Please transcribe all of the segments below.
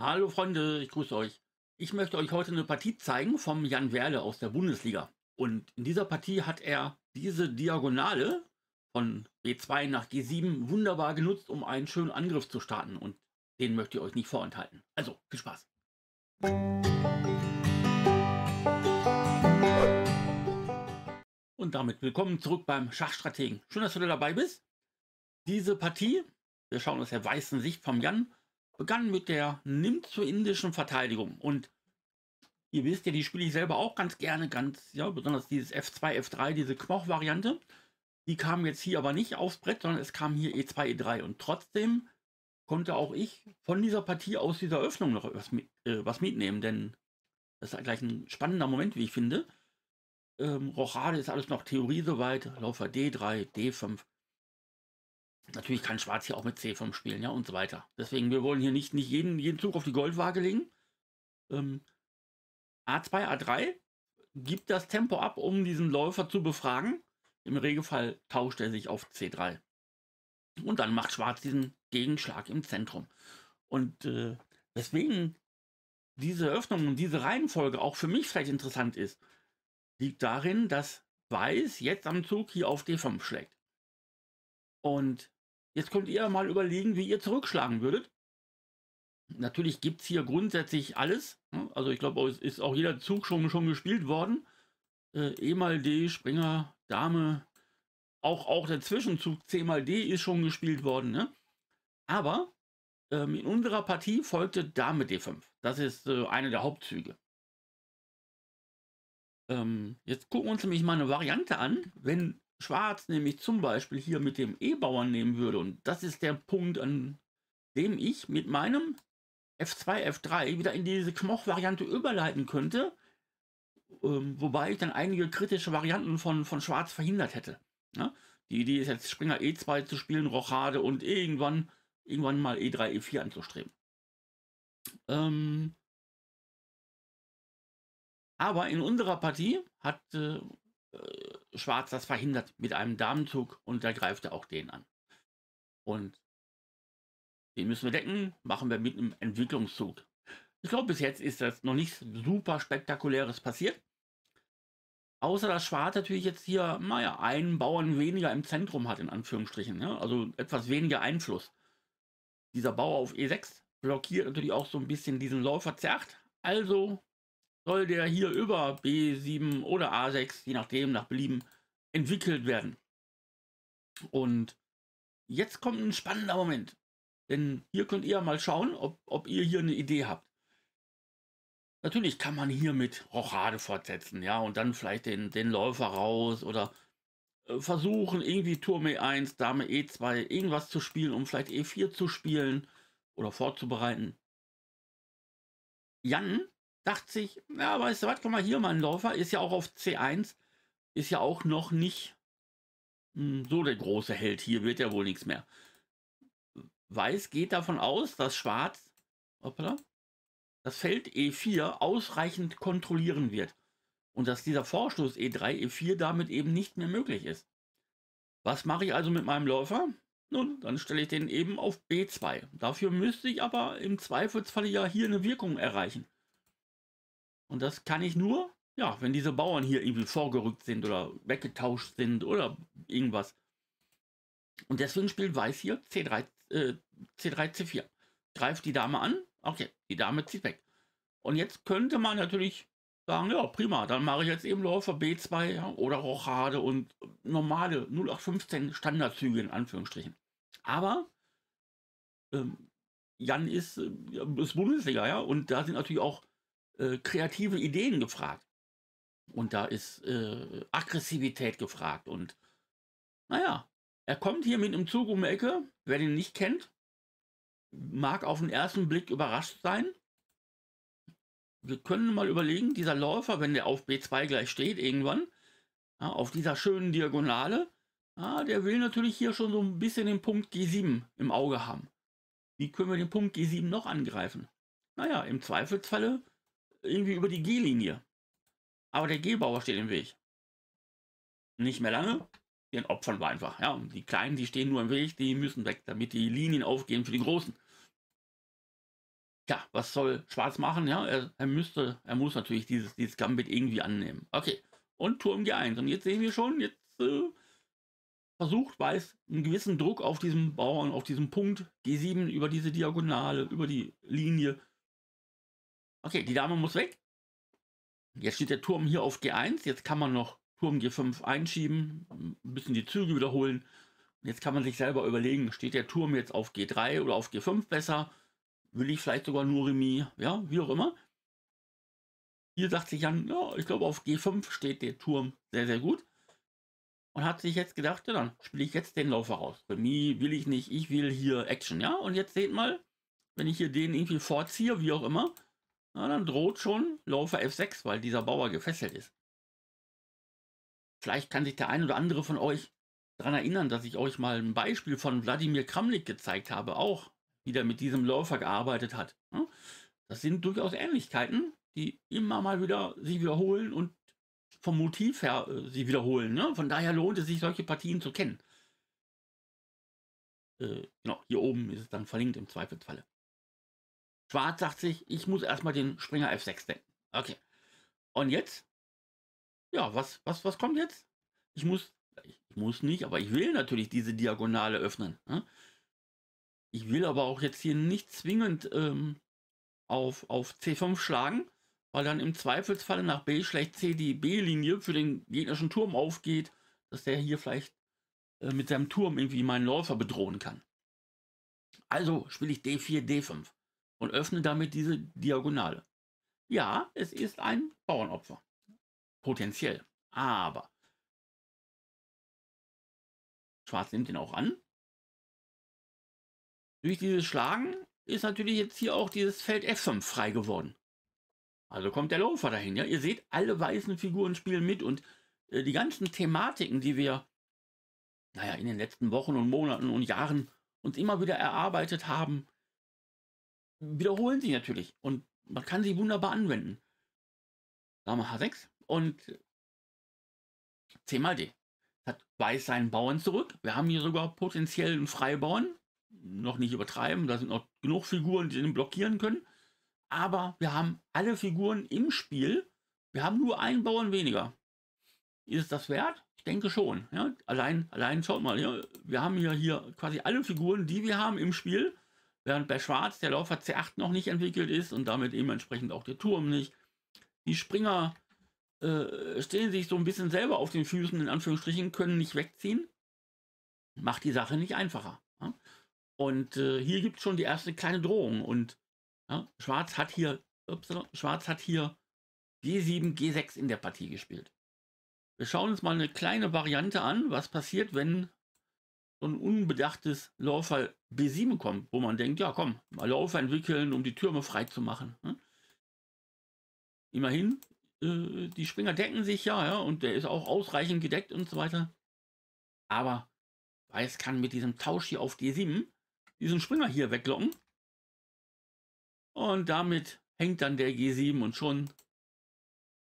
Hallo Freunde, ich grüße euch. Ich möchte euch heute eine Partie zeigen vom Jan Werle aus der Bundesliga. Und in dieser Partie hat er diese Diagonale von g 2 nach G7 wunderbar genutzt, um einen schönen Angriff zu starten. Und den möchte ich euch nicht vorenthalten. Also, viel Spaß. Und damit willkommen zurück beim Schachstrategen. Schön, dass du da dabei bist. Diese Partie, wir schauen aus der weißen Sicht vom Jan, begann mit der Nimmt zur indischen Verteidigung. Und ihr wisst ja, die spiele ich selber auch ganz gerne, ganz, ja, besonders dieses F2, F3, diese Knoch-Variante. Die kam jetzt hier aber nicht aufs Brett, sondern es kam hier E2, E3. Und trotzdem konnte auch ich von dieser Partie aus dieser Öffnung noch was, äh, was mitnehmen, denn das ist gleich ein spannender Moment, wie ich finde. Ähm, Rochade ist alles noch Theorie soweit. Laufer D3, D5. Natürlich kann Schwarz hier auch mit C5 spielen, ja, und so weiter. Deswegen, wir wollen hier nicht, nicht jeden, jeden Zug auf die Goldwaage legen. Ähm, A2, A3 gibt das Tempo ab, um diesen Läufer zu befragen. Im Regelfall tauscht er sich auf C3. Und dann macht Schwarz diesen Gegenschlag im Zentrum. Und äh, deswegen diese Öffnung und diese Reihenfolge auch für mich vielleicht interessant ist, liegt darin, dass Weiß jetzt am Zug hier auf D5 schlägt. Und Jetzt könnt ihr mal überlegen, wie ihr zurückschlagen würdet. Natürlich gibt es hier grundsätzlich alles. Ne? Also ich glaube, es ist auch jeder Zug schon, schon gespielt worden. Äh, E mal D, Springer, Dame. Auch, auch der Zwischenzug C mal D ist schon gespielt worden. Ne? Aber ähm, in unserer Partie folgte Dame D5. Das ist äh, eine der Hauptzüge. Ähm, jetzt gucken wir uns nämlich mal eine Variante an, wenn Schwarz nämlich zum Beispiel hier mit dem E-Bauern nehmen würde, und das ist der Punkt, an dem ich mit meinem F2, F3 wieder in diese Knoch-Variante überleiten könnte, ähm, wobei ich dann einige kritische Varianten von, von Schwarz verhindert hätte. Ja? Ne? Die Idee ist jetzt Springer E2 zu spielen, Rochade und irgendwann, irgendwann mal E3, E4 anzustreben. Ähm, aber in unserer Partie hat äh, Schwarz das verhindert mit einem Damenzug und da greift er auch den an. Und den müssen wir decken, machen wir mit einem Entwicklungszug. Ich glaube, bis jetzt ist das noch nichts super spektakuläres passiert. Außer dass Schwarz natürlich jetzt hier, naja, einen Bauern weniger im Zentrum hat, in Anführungsstrichen. Ne? Also etwas weniger Einfluss. Dieser Bauer auf E6 blockiert natürlich auch so ein bisschen diesen Läufer zerrt. Also soll der hier über B7 oder A6, je nachdem, nach Belieben, entwickelt werden. Und jetzt kommt ein spannender Moment. Denn hier könnt ihr mal schauen, ob, ob ihr hier eine Idee habt. Natürlich kann man hier mit Rochade fortsetzen, ja, und dann vielleicht den, den Läufer raus oder äh, versuchen, irgendwie Turm e 1, Dame E2, irgendwas zu spielen, um vielleicht E4 zu spielen oder vorzubereiten. Jan dachte sich, ja, weißt du was, guck mal hier, mein Läufer ist ja auch auf C1, ist ja auch noch nicht mh, hm, so der große Held. Hier wird ja wohl nichts mehr. Weiß geht davon aus, dass Schwarz hoppla, das Feld E4 ausreichend kontrollieren wird und dass dieser Vorstoß E3, E4 damit eben nicht mehr möglich ist. Was mache ich also mit meinem Läufer? Nun, dann stelle ich den eben auf B2. Dafür müsste ich aber im Zweifelsfalle ja hier eine Wirkung erreichen. Und das kann ich nur, ja, wenn diese Bauern hier irgendwie vorgerückt sind oder weggetauscht sind oder irgendwas. Und deswegen spielt Weiß hier C3, äh, C3, C4. Greift die Dame an, okay, die Dame zieht weg. Und jetzt könnte man natürlich sagen, ja, prima, dann mache ich jetzt eben Läufer B2 ja, oder Rochade und normale 0815 Standardzüge in Anführungsstrichen. Aber ähm, Jan ist, äh, ist Bundesliga, ja, und da sind natürlich auch äh, kreative Ideen gefragt. Und da ist äh, Aggressivität gefragt. Und naja, er kommt hier mit einem Zug um die Ecke. Wer den nicht kennt, mag auf den ersten Blick überrascht sein. Wir können mal überlegen, dieser Läufer, wenn der auf B2 gleich steht, irgendwann, ja, auf dieser schönen Diagonale, ja, der will natürlich hier schon so ein bisschen den Punkt G7 im Auge haben. Wie können wir den Punkt G7 noch angreifen? Naja, im Zweifelsfalle irgendwie über die G-Linie. Aber der G-Bauer steht im Weg. Nicht mehr lange. Den Opfern war einfach. Ja, die Kleinen, die stehen nur im Weg, die müssen weg, damit die Linien aufgehen für die Großen. Ja, was soll Schwarz machen? Ja, er, er müsste, er muss natürlich dieses, dieses Gambit irgendwie annehmen. Okay. Und Turm G1. Und jetzt sehen wir schon, jetzt äh, versucht Weiß einen gewissen Druck auf diesem Bauern, auf diesem Punkt G7 über diese Diagonale, über die Linie Okay, die Dame muss weg. Jetzt steht der Turm hier auf G1. Jetzt kann man noch Turm G5 einschieben, ein bisschen die Züge wiederholen. Jetzt kann man sich selber überlegen, steht der Turm jetzt auf G3 oder auf G5 besser? Will ich vielleicht sogar nur Remis? Ja, wie auch immer. Hier sagt sich Jan, ja, ich glaube auf G5 steht der Turm sehr, sehr gut. Und hat sich jetzt gedacht, ja, dann spiele ich jetzt den Lauf raus. Remis will ich nicht, ich will hier Action, ja? Und jetzt seht mal, wenn ich hier den irgendwie vorziehe, wie auch immer, na, dann droht schon Läufer F6, weil dieser Bauer gefesselt ist. Vielleicht kann sich der ein oder andere von euch daran erinnern, dass ich euch mal ein Beispiel von Wladimir Kramnik gezeigt habe, auch wie der mit diesem Läufer gearbeitet hat. Ne? Das sind durchaus Ähnlichkeiten, die immer mal wieder sich wiederholen und vom Motiv her äh, sie wiederholen. Ne? Von daher lohnt es sich, solche Partien zu kennen. Äh, genau, hier oben ist es dann verlinkt im Zweifelsfalle. Schwarz sagt sich, ich muss erstmal den Springer F6 denken. Okay. Und jetzt? Ja, was, was, was kommt jetzt? Ich muss, ich muss nicht, aber ich will natürlich diese Diagonale öffnen. Ne? Ich will aber auch jetzt hier nicht zwingend ähm, auf, auf C5 schlagen, weil dann im Zweifelsfalle nach B schlecht C die B-Linie für den gegnerischen Turm aufgeht, dass der hier vielleicht äh, mit seinem Turm irgendwie meinen Läufer bedrohen kann. Also spiele ich D4, D5 und öffne damit diese Diagonale. Ja, es ist ein Bauernopfer. Potenziell. Aber Schwarz nimmt ihn auch an. Durch dieses Schlagen ist natürlich jetzt hier auch dieses Feld F5 frei geworden. Also kommt der Läufer dahin. Ja? Ihr seht, alle weißen Figuren spielen mit und äh, die ganzen Thematiken, die wir naja, in den letzten Wochen und Monaten und Jahren uns immer wieder erarbeitet haben, wiederholen sich natürlich und man kann sie wunderbar anwenden. Dame H6 und C mal D. Hat Weiß seinen Bauern zurück. Wir haben hier sogar potenziell einen Freibauern. Noch nicht übertreiben, da sind noch genug Figuren, die den blockieren können. Aber wir haben alle Figuren im Spiel. Wir haben nur einen Bauern weniger. Ist das wert? Ich denke schon. Ja? Allein, allein schaut mal, ja? wir haben ja hier quasi alle Figuren, die wir haben im Spiel Während bei Schwarz der Läufer C8 noch nicht entwickelt ist und damit eben entsprechend auch der Turm nicht. Die Springer äh, stehen sich so ein bisschen selber auf den Füßen, in Anführungsstrichen, können nicht wegziehen. Macht die Sache nicht einfacher. Ja? Und äh, hier gibt es schon die erste kleine Drohung. Und ja, Schwarz hat hier, upsala, Schwarz hat hier G7, G6 in der Partie gespielt. Wir schauen uns mal eine kleine Variante an, was passiert, wenn so ein unbedachtes Laufer B7 kommt, wo man denkt, ja komm, mal Laufer entwickeln, um die Türme frei zu machen. Hm? Ne? Immerhin, äh, die Springer decken sich ja, ja, und der ist auch ausreichend gedeckt und so weiter. Aber Weiß kann mit diesem Tausch hier auf D7 diesen Springer hier weglocken. Und damit hängt dann der G7 und schon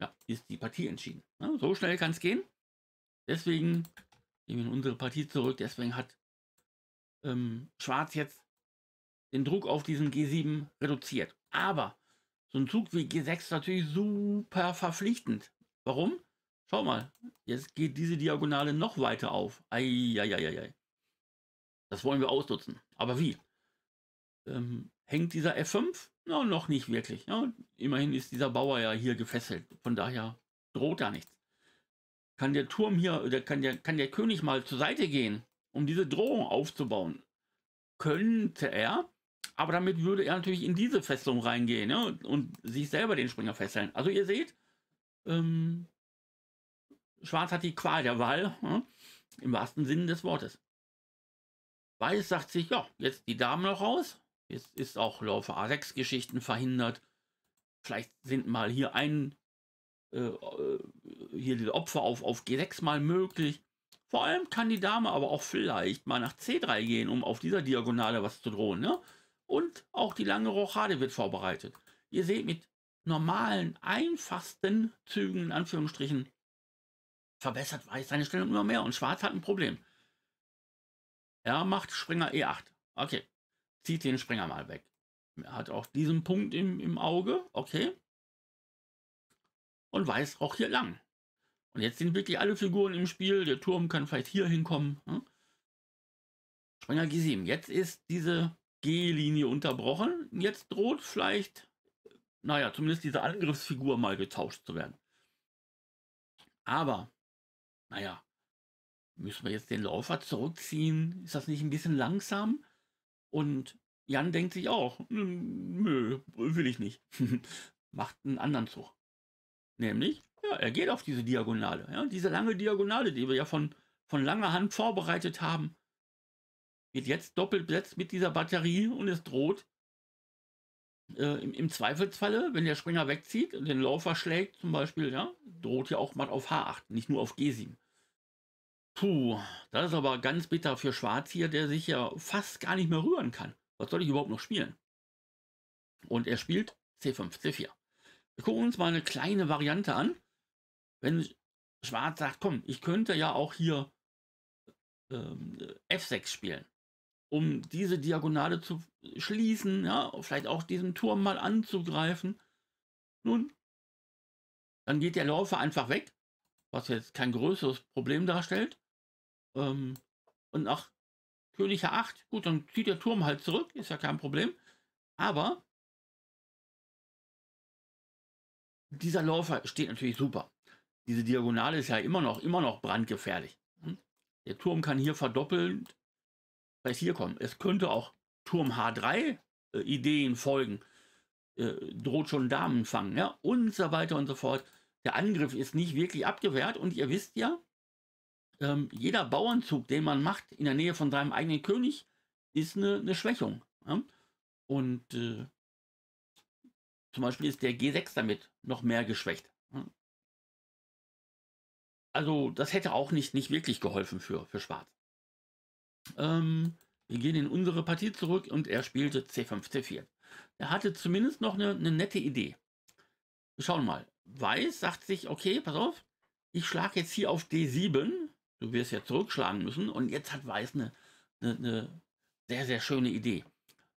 ja, ist die Partie entschieden. Ja, ne? so schnell kann es gehen. Deswegen eben in unsere Partie zurück. Deswegen hat ähm, Schwarz jetzt den Druck auf diesen G7 reduziert. Aber so ein Zug wie G6 ist natürlich super verpflichtend. Warum? Schau mal, jetzt geht diese Diagonale noch weiter auf. Eieieiei. Das wollen wir ausnutzen. Aber wie? Ähm, hängt dieser F5? No, noch nicht wirklich. Ja, immerhin ist dieser Bauer ja hier gefesselt. Von daher droht da nichts kann der Turm hier, oder kann der, kann der König mal zur Seite gehen, um diese Drohung aufzubauen. Könnte er, aber damit würde er natürlich in diese Festung reingehen ja, ne, und, und, sich selber den Springer fesseln. Also ihr seht, ähm, Schwarz hat die Qual der Wahl, ja, ne, im wahrsten Sinne des Wortes. Weiß sagt sich, ja, jetzt die Damen noch raus, jetzt ist auch Laufe A6-Geschichten verhindert. Vielleicht sind mal hier ein äh, hier diese Opfer auf, auf G6 mal möglich. Vor allem kann die Dame aber auch vielleicht mal nach C3 gehen, um auf dieser Diagonale was zu drohen. Ne? Und auch die lange Rochade wird vorbereitet. Ihr seht, mit normalen, einfachsten Zügen, in Anführungsstrichen, verbessert Weiß seine Stellung immer mehr und Schwarz hat ein Problem. Er macht Springer E8. Okay, zieht den Springer mal weg. Er hat auch diesen Punkt im, im Auge. Okay, und weiß auch hier lang. Und jetzt sind wirklich alle Figuren im Spiel. Der Turm kann vielleicht hier hinkommen. Hm? Springer G7. Jetzt ist diese G-Linie unterbrochen. Jetzt droht vielleicht, naja, zumindest diese Angriffsfigur mal getauscht zu werden. Aber, naja, müssen wir jetzt den Laufer zurückziehen? Ist das nicht ein bisschen langsam? Und Jan denkt sich auch, hm, nö, will ich nicht. Macht einen anderen Zug. Nämlich, ja, er geht auf diese Diagonale. Ja, diese lange Diagonale, die wir ja von, von langer Hand vorbereitet haben, wird jetzt doppelt besetzt mit dieser Batterie und es droht äh, im, im, Zweifelsfalle, wenn der Springer wegzieht und den Laufer schlägt zum Beispiel, ja, droht ja auch mal auf H8, nicht nur auf G7. Puh, das ist aber ganz bitter für Schwarz hier, der sich ja fast gar nicht mehr rühren kann. Was soll ich überhaupt noch spielen? Und er spielt C5, C4. Wir gucken uns mal eine kleine Variante an. Wenn Schwarz sagt, komm, ich könnte ja auch hier ähm, F6 spielen, um diese Diagonale zu schließen, ja, vielleicht auch diesen Turm mal anzugreifen. Nun, dann geht der Läufer einfach weg, was jetzt kein größeres Problem darstellt. Ähm, und nach König H8, gut, dann zieht der Turm halt zurück, ist ja kein Problem. Aber dieser Läufer steht natürlich super. Diese Diagonale ist ja immer noch, immer noch brandgefährlich. Hm? Der Turm kann hier verdoppeln, vielleicht hier kommen. Es könnte auch Turm H3 äh, Ideen folgen. Äh, droht schon Damen fangen, ja, und so weiter und so fort. Der Angriff ist nicht wirklich abgewehrt und ihr wisst ja, ähm, jeder Bauernzug, den man macht in der Nähe von seinem eigenen König, ist eine, eine Schwächung. Ja? Und äh, zum Beispiel ist der G6 damit noch mehr geschwächt. Hm. Also das hätte auch nicht, nicht wirklich geholfen für, für Schwarz. Ähm, wir gehen in unsere Partie zurück und er spielte C5, C4. Er hatte zumindest noch eine, eine nette Idee. Wir schauen mal. Weiß sagt sich, okay, pass auf, ich schlage jetzt hier auf D7. Du wirst ja zurückschlagen müssen. Und jetzt hat Weiß eine, eine, eine sehr, sehr schöne Idee.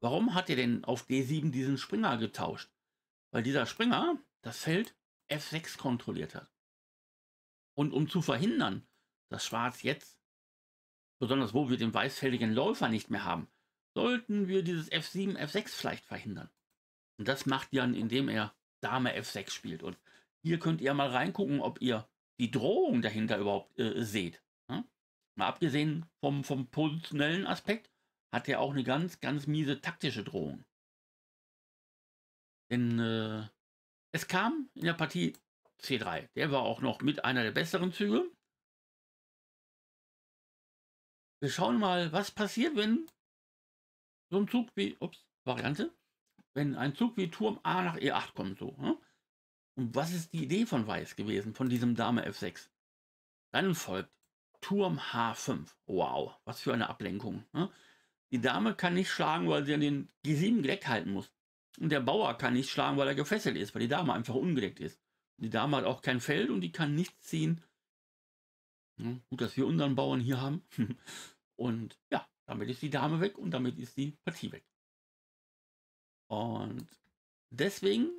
Warum hat er denn auf D7 diesen Springer getauscht? weil dieser Springer das Feld F6 kontrolliert hat. Und um zu verhindern, dass Schwarz jetzt, besonders wo wir den weißfältigen Läufer nicht mehr haben, sollten wir dieses F7, F6 vielleicht verhindern. Und das macht Jan, indem er Dame F6 spielt. Und hier könnt ihr mal reingucken, ob ihr die Drohung dahinter überhaupt äh, seht. Ja? Ne? Mal abgesehen vom, vom positionellen Aspekt hat er auch eine ganz, ganz miese taktische Drohung. Denn äh, es kam in der Partie C3. Der war auch noch mit einer der besseren Züge. Wir schauen mal, was passiert, wenn so ein Zug wie, ups, Variante, wenn ein Zug wie Turm A nach E8 kommt, so. Ne? Und was ist die Idee von Weiß gewesen, von diesem Dame F6? Dann folgt Turm H5. Wow, was für eine Ablenkung. Ne? Die Dame kann nicht schlagen, weil sie an den G7 Gleck halten muss. Und der Bauer kann nicht schlagen, weil er gefesselt ist, weil die Dame einfach ungedeckt ist. Die Dame hat auch kein Feld und die kann nichts ziehen. Hm, gut, dass wir unseren Bauern hier haben. und ja, damit ist die Dame weg und damit ist die Partie weg. Und deswegen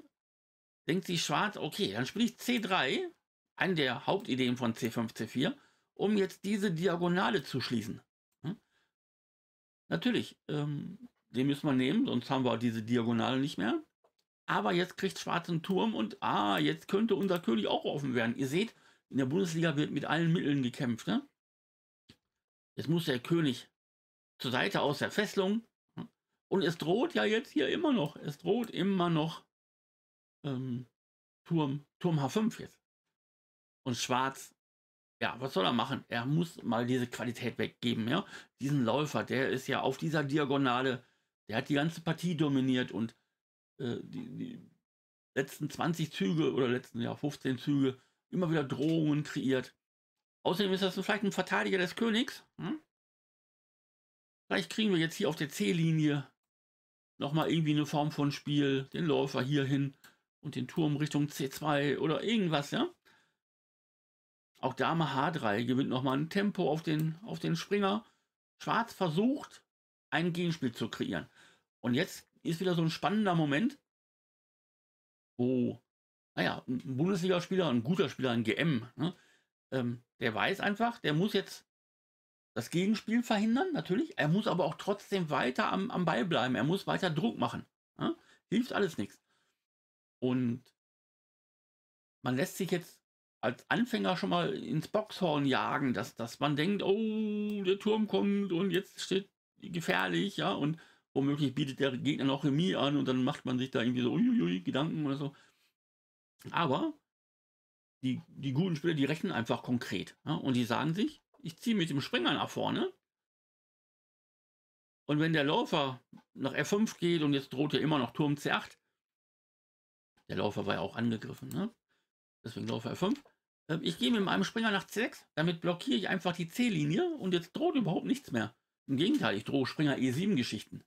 denkt sich Schwarz, okay, dann spiele ich C3, eine der Hauptideen von C5, C4, um jetzt diese Diagonale zu schließen. Hm? Natürlich, ähm, den müssen wir nehmen, sonst haben wir diese Diagonale nicht mehr. Aber jetzt kriegt Schwarzen Turm und ah, jetzt könnte unser König auch offen werden. Ihr seht, in der Bundesliga wird mit allen Mitteln gekämpft. Ne? Jetzt muss der König zur Seite aus der Fesselung. Ne? Und es droht ja jetzt hier immer noch. Es droht immer noch ähm, Turm, Turm H5 jetzt. Und Schwarz, ja, was soll er machen? Er muss mal diese Qualität weggeben, ja. Diesen Läufer, der ist ja auf dieser Diagonale der hat die ganze Partie dominiert und äh, die, die, letzten 20 Züge oder letzten ja, 15 Züge immer wieder Drohungen kreiert. Außerdem ist das vielleicht ein Verteidiger des Königs. Hm? Vielleicht kriegen wir jetzt hier auf der C-Linie nochmal irgendwie eine Form von Spiel, den Läufer hier hin und den Turm Richtung C2 oder irgendwas, ja? Auch Dame H3 gewinnt nochmal ein Tempo auf den, auf den Springer. Schwarz versucht, ein Gegenspiel zu kreieren. Und jetzt ist wieder so ein spannender Moment, wo, naja, ein Bundesligaspieler, ein guter Spieler, ein GM, ne, ähm, der weiß einfach, der muss jetzt das Gegenspiel verhindern, natürlich. Er muss aber auch trotzdem weiter am, am Ball bleiben. Er muss weiter Druck machen. Ne? Hilft alles nichts. Und man lässt sich jetzt als Anfänger schon mal ins Boxhorn jagen, dass, dass man denkt, oh, der Turm kommt und jetzt steht gefährlich, ja, und womöglich bietet der Gegner noch Chemie an und dann macht man sich da irgendwie so uiuiui, Gedanken oder so. Aber die, die guten Spieler, die rechnen einfach konkret. Ja? Und die sagen sich, ich ziehe mit dem Springer nach vorne. Und wenn der Läufer nach F5 geht und jetzt droht ja immer noch Turm C8, der Läufer war ja auch angegriffen, ne? deswegen Läufer F5, ähm, ich gehe mit meinem Springer nach C6, damit blockiere ich einfach die C-Linie und jetzt droht überhaupt nichts mehr. Im Gegenteil, ich drohe Springer E7-Geschichten.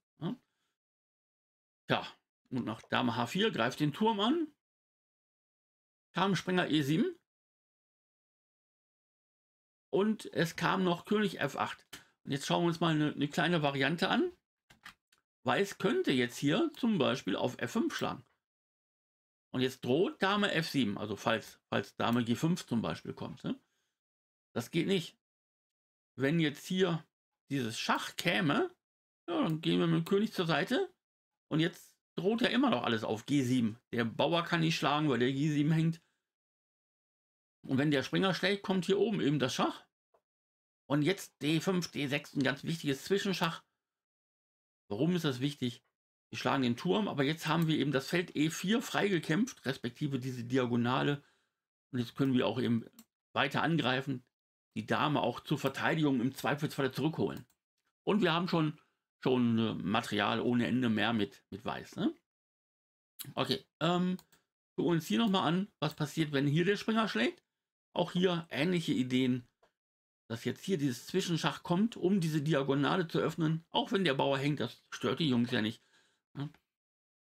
Ja, und nach Dame H4 greift den Turm an. Kam Springer E7. Und es kam noch König F8. Und jetzt schauen wir uns mal eine, eine kleine Variante an. Weiß könnte jetzt hier zum Beispiel auf F5 schlagen. Und jetzt droht Dame F7, also falls, falls Dame G5 zum Beispiel kommt. Ne? Das geht nicht. Wenn jetzt hier dieses Schach käme, ja, dann gehen wir mit dem König zur Seite. Und jetzt droht ja immer noch alles auf G7. Der Bauer kann nicht schlagen, weil der G7 hängt. Und wenn der Springer schlägt, kommt hier oben eben das Schach. Und jetzt D5, D6, ein ganz wichtiges Zwischenschach. Warum ist das wichtig? Wir schlagen den Turm, aber jetzt haben wir eben das Feld E4 freigekämpft, respektive diese Diagonale. Und jetzt können wir auch eben weiter angreifen, die Dame auch zur Verteidigung im Zweifelsfall zurückholen. Und wir haben schon schon äh, Material ohne Ende mehr mit, mit Weiß. Ne? Okay, ähm, wir uns hier nochmal an, was passiert, wenn hier der Springer schlägt. Auch hier ähnliche Ideen, dass jetzt hier dieses Zwischenschach kommt, um diese Diagonale zu öffnen. Auch wenn der Bauer hängt, das stört die Jungs ja nicht. Ne?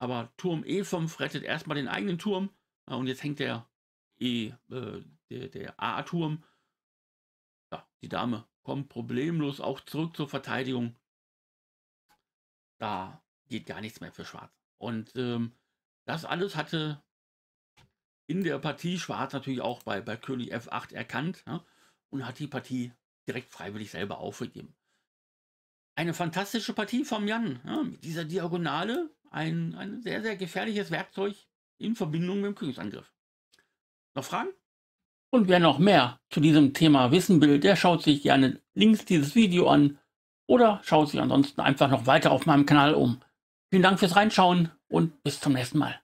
Aber Turm E5 rettet erstmal den eigenen Turm. Äh, und jetzt hängt der E, äh, der, der A-Turm. Ja, die Dame kommt problemlos auch zurück zur Verteidigung. Da geht gar nichts mehr für Schwarz. Und ähm, das alles hatte in der Partie Schwarz natürlich auch bei, bei König F8 erkannt ja, ne, und hat die Partie direkt freiwillig selber aufgegeben. Eine fantastische Partie vom Jan. Ja, ne, mit dieser Diagonale ein, ein sehr, sehr gefährliches Werkzeug in Verbindung mit dem Königsangriff. Noch Fragen? Und wer noch mehr zu diesem Thema wissen will, der schaut sich gerne links dieses Video an oder schauen Sie ansonsten einfach noch weiter auf meinem Kanal um. Vielen Dank fürs Reinschauen und bis zum nächsten Mal.